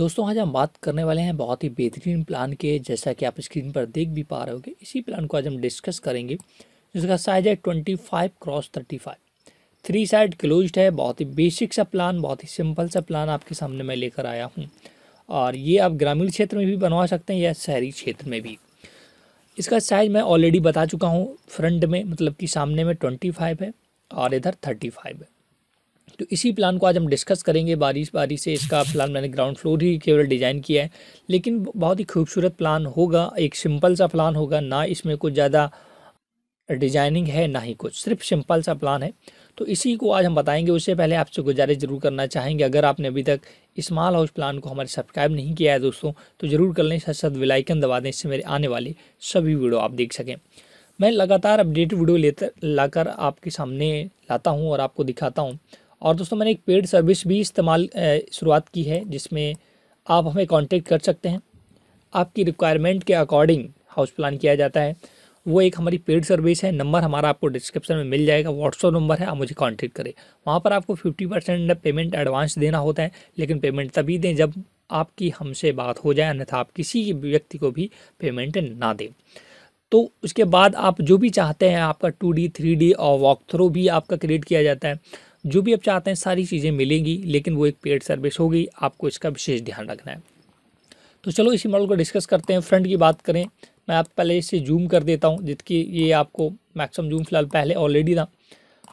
दोस्तों आज हम बात करने वाले हैं बहुत ही बेहतरीन प्लान के जैसा कि आप स्क्रीन पर देख भी पा रहे होगे इसी प्लान को आज हम डिस्कस करेंगे जिसका साइज है twenty five cross thirty five three side close है बहुत ही बेसिक सा प्लान बहुत ही सिंपल सा प्लान आपके सामने मैं लेकर आया हूँ और ये आप ग्रामीण क्षेत्र में भी बनवा सकते हैं या शहरी क्षेत्र में भी इसका साइज मैं ऑलरेडी बता चुका हूँ फ्रंट में मतलब कि सामने में ट्वेंटी फाइव है और इधर थर्टी फाइव है तो इसी प्लान को आज हम डिस्कस करेंगे बारी बारी से इसका प्लान मैंने ग्राउंड फ्लोर ही केवल डिज़ाइन किया है लेकिन बहुत ही खूबसूरत प्लान होगा एक सिंपल सा प्लान होगा ना इसमें कुछ ज़्यादा डिजाइनिंग है ना ही कुछ सिर्फ सिंपल सा प्लान है तो इसी को आज हम बताएंगे उससे पहले आपसे गुजारिश ज़रूर करना चाहेंगे अगर आपने अभी तक स्मॉल हाउस प्लान को हमारे सब्सक्राइब नहीं किया है दोस्तों तो ज़रूर कर लें साथ साथ विलाइकन दबा दें इससे मेरे आने वाले सभी वीडियो आप देख सकें मैं लगातार अपडेट वीडियो लेते आपके सामने लाता हूँ और आपको दिखाता हूँ और दोस्तों मैंने एक पेड सर्विस भी इस्तेमाल शुरुआत की है जिसमें आप हमें कांटेक्ट कर सकते हैं आपकी रिक्वायरमेंट के अकॉर्डिंग हाउस प्लान किया जाता है वो एक हमारी पेड सर्विस है नंबर हमारा आपको डिस्क्रिप्शन में मिल जाएगा व्हाट्सअप नंबर है आप मुझे कॉन्टेक्ट करें वहाँ पर आपको फिफ्टी परसेंट पेमेंट एडवांस देना होता है लेकिन पेमेंट तभी दें जब आपकी हमसे बात हो जाए अन्यथा आप किसी व्यक्ति को भी पेमेंट ना दें तो उसके बाद आप जो भी चाहते हैं आपका टू डी थ्री डी और वॉक थ्रू भी आपका क्रिएट किया जाता है जो भी आप चाहते हैं सारी चीज़ें मिलेंगी लेकिन वो एक पेड सर्विस होगी आपको इसका विशेष ध्यान रखना है तो चलो इसी मॉडल को डिस्कस करते हैं फ्रंट की बात करें मैं आप पहले इसे जूम कर देता हूँ जितकी ये आपको मैक्सिमम जूम फिलहाल पहले ऑलरेडी था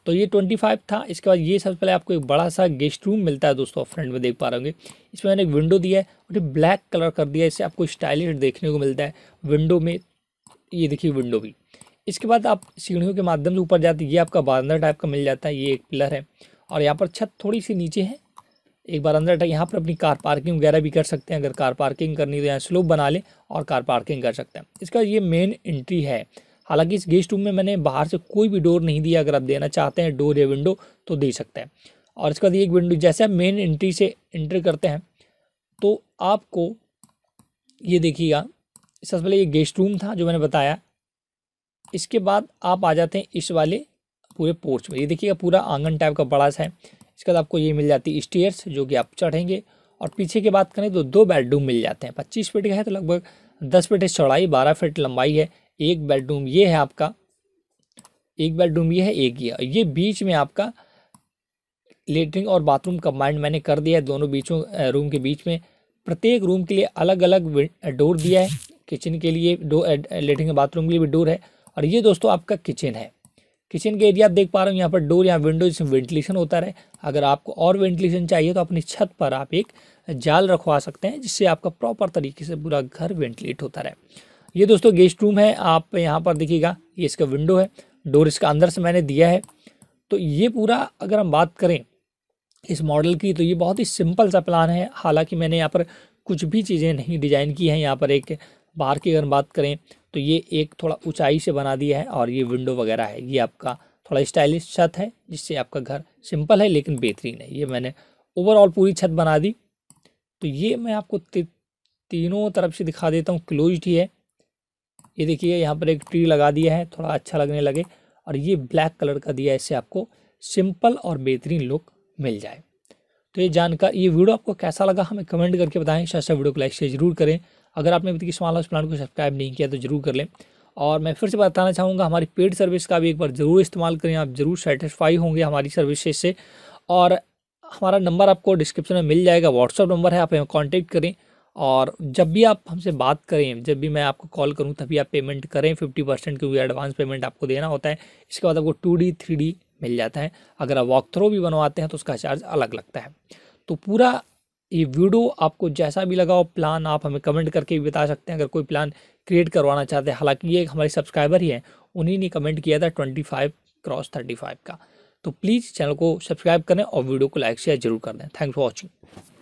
तो ये 25 था इसके बाद ये सबसे पहले आपको एक बड़ा सा गेस्ट रूम मिलता है दोस्तों फ्रंट में देख पा रहे होंगे इसमें मैंने एक विंडो दिया है और ये ब्लैक कलर कर दिया है इससे आपको स्टाइलिश देखने को मिलता है विंडो में ये देखिए विंडो भी इसके बाद आप सीढ़ियों के माध्यम से ऊपर जाते ये आपका बारंदर टाइप का मिल जाता है ये एक पिलर है और यहाँ पर छत थोड़ी सी नीचे है एक बार अंदर यहाँ पर अपनी कार पार्किंग वगैरह भी कर सकते हैं अगर कार पार्किंग करनी तो यहाँ स्लोप बना लें और कार पार्किंग कर सकते हैं इसका ये मेन एंट्री है हालांकि इस गेस्ट रूम में मैंने बाहर से कोई भी डोर नहीं दिया अगर आप देना चाहते हैं डोर या विंडो तो दे सकते हैं और इसके बाद एक विंडो जैसे आप मेन एंट्री से इंटर करते हैं तो आपको ये देखिएगा सबसे पहले ये गेस्ट रूम था जो मैंने बताया इसके बाद आप आ जाते हैं इस वाले पूरे पोर्च में ये देखिएगा पूरा आंगन टाइप का बड़ा सा है इसके बाद आपको ये मिल जाती है स्टेयर्स जो कि आप चढ़ेंगे और पीछे की बात करें तो दो बेडरूम मिल जाते हैं पच्चीस फीट का है तो लगभग दस फीट चौड़ाई बारह फीट लंबाई है एक बेडरूम ये है आपका एक बेडरूम ये है एक ये ये बीच में आपका लेटरिन और बाथरूम कंबाइंड मैंने कर दिया है दोनों बीचों रूम के बीच में प्रत्येक रूम के लिए अलग अलग डोर दिया है किचन के लिए डोर लेटरिन बाथरूम के लिए भी डोर है और ये दोस्तों आपका किचन है किचन के एरिया आप देख पा रहे हो यहाँ पर डोर या विंडो जिसमें वेंटिलेशन होता रहे अगर आपको और वेंटिलेशन चाहिए तो अपनी छत पर आप एक जाल रखवा सकते हैं जिससे आपका प्रॉपर तरीके से पूरा घर वेंटिलेट होता रहे ये दोस्तों गेस्ट रूम है आप यहाँ पर देखिएगा ये इसका विंडो है डोर इसका अंदर से मैंने दिया है तो ये पूरा अगर हम बात करें इस मॉडल की तो ये बहुत ही सिंपल सा प्लान है हालांकि मैंने यहाँ पर कुछ भी चीज़ें नहीं डिज़ाइन की हैं यहाँ पर एक बाहर की अगर हम बात करें तो ये एक थोड़ा ऊंचाई से बना दिया है और ये विंडो वगैरह है ये आपका थोड़ा स्टाइलिश छत है जिससे आपका घर सिंपल है लेकिन बेहतरीन है ये मैंने ओवरऑल पूरी छत बना दी तो ये मैं आपको तीनों तरफ से दिखा देता हूँ क्लोज ही है ये देखिए यहाँ पर एक ट्री लगा दिया है थोड़ा अच्छा लगने लगे और ये ब्लैक कलर का दिया है इससे आपको सिंपल और बेहतरीन लुक मिल जाए तो ये जानकर ये वीडियो आपको कैसा लगा हमें कमेंट करके बताएं शायद अच्छा वीडियो को लाइक शेयर जरूर करें अगर आपने अभी तक स्मॉल हाउस प्लान को सब्सक्राइब नहीं किया तो जरूर कर लें और मैं फिर से बताना चाहूँगा हमारी पेड सर्विस का भी एक बार ज़रूर इस्तेमाल करें आप ज़रूर सेटिस्फाई होंगे हमारी सर्विसेज से और हमारा नंबर आपको डिस्क्रिप्शन में मिल जाएगा व्हाट्सअप नंबर है आप हमें कॉन्टेक्ट करें और जब भी आप हमसे बात करें जब भी मैं आपको कॉल करूं तभी आप पेमेंट करें फिफ्टी परसेंट क्योंकि एडवांस पेमेंट आपको देना होता है इसके बाद आपको टू डी थ्री डी मिल जाता है अगर आप वॉक थ्रो भी बनवाते हैं तो उसका चार्ज अलग लगता है तो पूरा ये वीडियो आपको जैसा भी लगा हो प्लान आप हमें कमेंट करके भी बता सकते हैं अगर कोई प्लान क्रिएट करवाना चाहते हैं हालांकि ये हमारे सब्सक्राइबर ही हैं उन्हीं ने कमेंट किया था twenty five cross thirty five का तो प्लीज़ चैनल को सब्सक्राइब करें और वीडियो को लाइक शेयर जरूर कर दें थैंक्स फॉर वॉचिंग